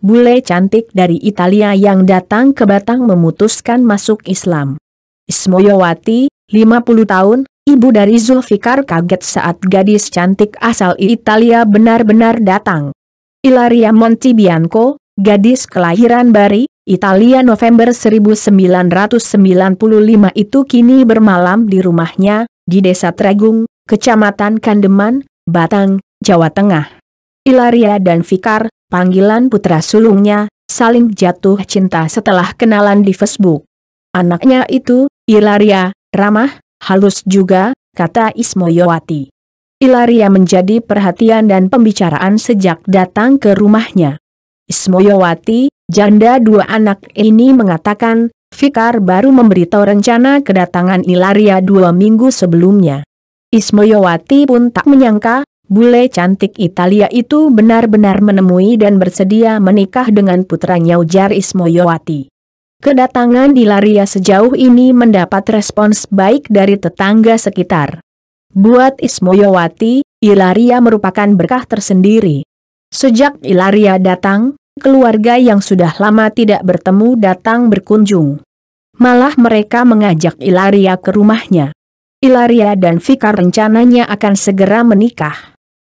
Bule cantik dari Italia yang datang ke Batang memutuskan masuk Islam. Ismoyowati, 50 tahun, ibu dari Zulfikar kaget saat gadis cantik asal Italia benar-benar datang. Ilaria Montibianco, gadis kelahiran Bari, Italia November 1995 itu kini bermalam di rumahnya, di Desa Tregung, Kecamatan Kandeman, Batang, Jawa Tengah. Ilaria dan Fikar, panggilan putra sulungnya, saling jatuh cinta setelah kenalan di Facebook. Anaknya itu, Ilaria, ramah, halus juga, kata Ismoyowati. Ilaria menjadi perhatian dan pembicaraan sejak datang ke rumahnya. Ismoyowati, janda dua anak ini mengatakan, Fikar baru memberitahu rencana kedatangan Ilaria dua minggu sebelumnya. Ismoyowati pun tak menyangka, Bule cantik Italia itu benar-benar menemui dan bersedia menikah dengan putranya Ujar Ismoyowati. Kedatangan Dilaria sejauh ini mendapat respons baik dari tetangga sekitar. Buat Ismoyowati, Ilaria merupakan berkah tersendiri. Sejak Ilaria datang, keluarga yang sudah lama tidak bertemu datang berkunjung. Malah mereka mengajak Ilaria ke rumahnya. Ilaria dan Fikar rencananya akan segera menikah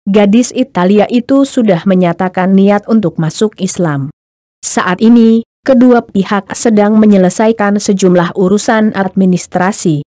gadis Italia itu sudah menyatakan niat untuk masuk Islam. Saat ini, kedua pihak sedang menyelesaikan sejumlah urusan administrasi.